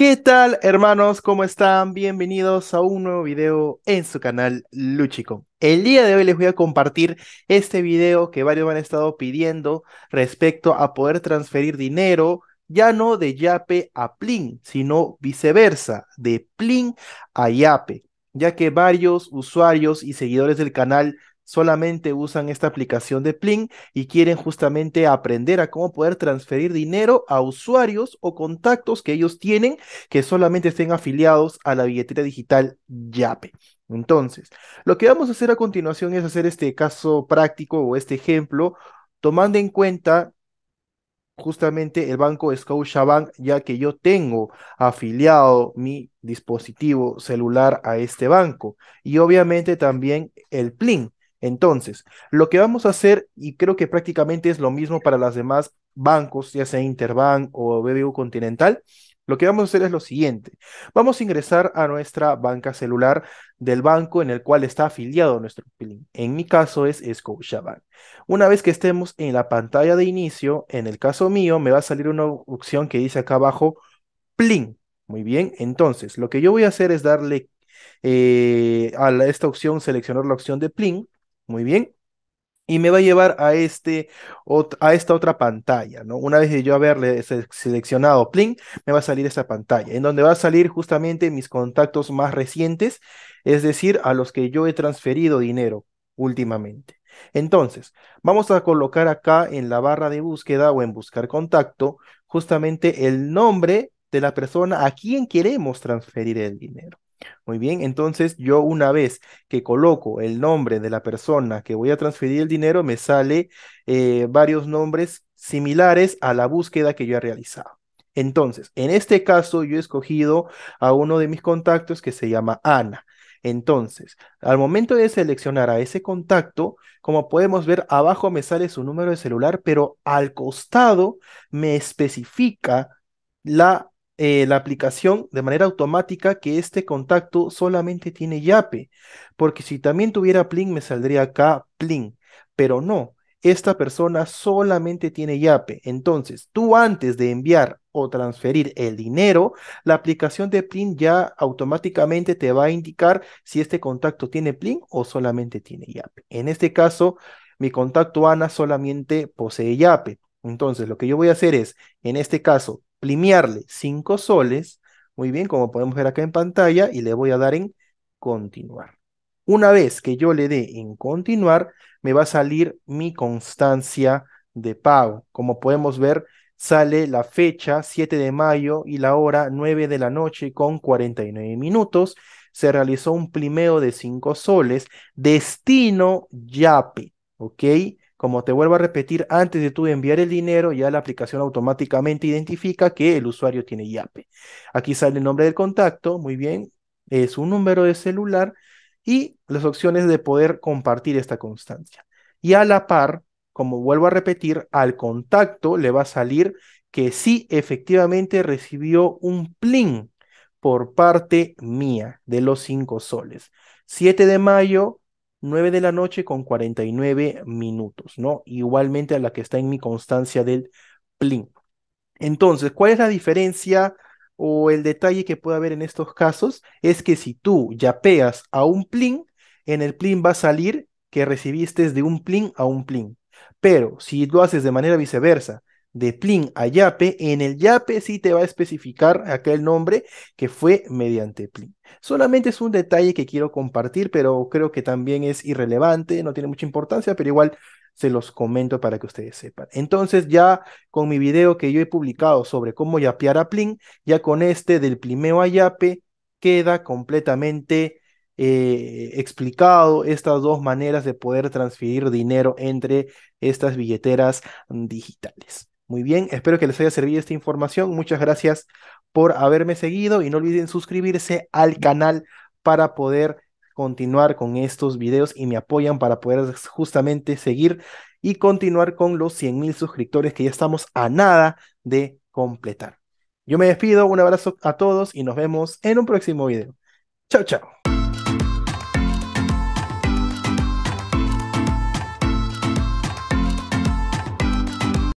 ¿Qué tal, hermanos? ¿Cómo están? Bienvenidos a un nuevo video en su canal Luchicon. El día de hoy les voy a compartir este video que varios me han estado pidiendo respecto a poder transferir dinero ya no de Yape a Plin, sino viceversa, de Plin a Yape, ya que varios usuarios y seguidores del canal solamente usan esta aplicación de Plin y quieren justamente aprender a cómo poder transferir dinero a usuarios o contactos que ellos tienen que solamente estén afiliados a la billetera digital Yape. Entonces, lo que vamos a hacer a continuación es hacer este caso práctico o este ejemplo, tomando en cuenta justamente el banco Scotiabank, ya que yo tengo afiliado mi dispositivo celular a este banco y obviamente también el PLIN. Entonces, lo que vamos a hacer, y creo que prácticamente es lo mismo para las demás bancos, ya sea Interbank o BBU Continental, lo que vamos a hacer es lo siguiente. Vamos a ingresar a nuestra banca celular del banco en el cual está afiliado nuestro Plin. En mi caso es Scotiabank. Una vez que estemos en la pantalla de inicio, en el caso mío, me va a salir una opción que dice acá abajo PLIN. Muy bien, entonces lo que yo voy a hacer es darle eh, a esta opción, seleccionar la opción de PLIN. Muy bien. Y me va a llevar a, este, a esta otra pantalla, ¿no? Una vez que yo haberle seleccionado Plin, me va a salir esta pantalla, en donde va a salir justamente mis contactos más recientes, es decir, a los que yo he transferido dinero últimamente. Entonces, vamos a colocar acá en la barra de búsqueda o en buscar contacto justamente el nombre de la persona a quien queremos transferir el dinero. Muy bien, entonces yo una vez que coloco el nombre de la persona que voy a transferir el dinero, me sale eh, varios nombres similares a la búsqueda que yo he realizado. Entonces, en este caso yo he escogido a uno de mis contactos que se llama Ana. Entonces, al momento de seleccionar a ese contacto, como podemos ver, abajo me sale su número de celular, pero al costado me especifica la eh, la aplicación de manera automática que este contacto solamente tiene YAPE, porque si también tuviera Plin me saldría acá Plin, pero no, esta persona solamente tiene YAPE. Entonces, tú antes de enviar o transferir el dinero, la aplicación de Plin ya automáticamente te va a indicar si este contacto tiene Plin o solamente tiene YAPE. En este caso, mi contacto Ana solamente posee YAPE. Entonces, lo que yo voy a hacer es, en este caso, plimearle 5 soles, muy bien, como podemos ver acá en pantalla, y le voy a dar en continuar. Una vez que yo le dé en continuar, me va a salir mi constancia de pago. Como podemos ver, sale la fecha 7 de mayo y la hora 9 de la noche con 49 minutos. Se realizó un plimeo de 5 soles, destino Yape, ¿ok? Como te vuelvo a repetir, antes de tú enviar el dinero, ya la aplicación automáticamente identifica que el usuario tiene YAPE. Aquí sale el nombre del contacto, muy bien, es un número de celular y las opciones de poder compartir esta constancia. Y a la par, como vuelvo a repetir, al contacto le va a salir que sí efectivamente recibió un plin por parte mía de los cinco soles. 7 de mayo 9 de la noche con 49 minutos, ¿no? Igualmente a la que está en mi constancia del Plin. Entonces, ¿cuál es la diferencia o el detalle que puede haber en estos casos? Es que si tú yapeas a un Plin, en el Plin va a salir que recibiste de un Plin a un Plin. Pero si lo haces de manera viceversa, de Plin a Yape, en el Yape sí te va a especificar aquel nombre que fue mediante Plin. Solamente es un detalle que quiero compartir, pero creo que también es irrelevante, no tiene mucha importancia, pero igual se los comento para que ustedes sepan. Entonces ya con mi video que yo he publicado sobre cómo yapear a Plin, ya con este del plimeo a Yape queda completamente... Eh, explicado estas dos maneras de poder transferir dinero entre estas billeteras digitales. Muy bien, espero que les haya servido esta información. Muchas gracias por haberme seguido y no olviden suscribirse al canal para poder continuar con estos videos y me apoyan para poder justamente seguir y continuar con los 100.000 suscriptores que ya estamos a nada de completar. Yo me despido, un abrazo a todos y nos vemos en un próximo video. Chao, chao.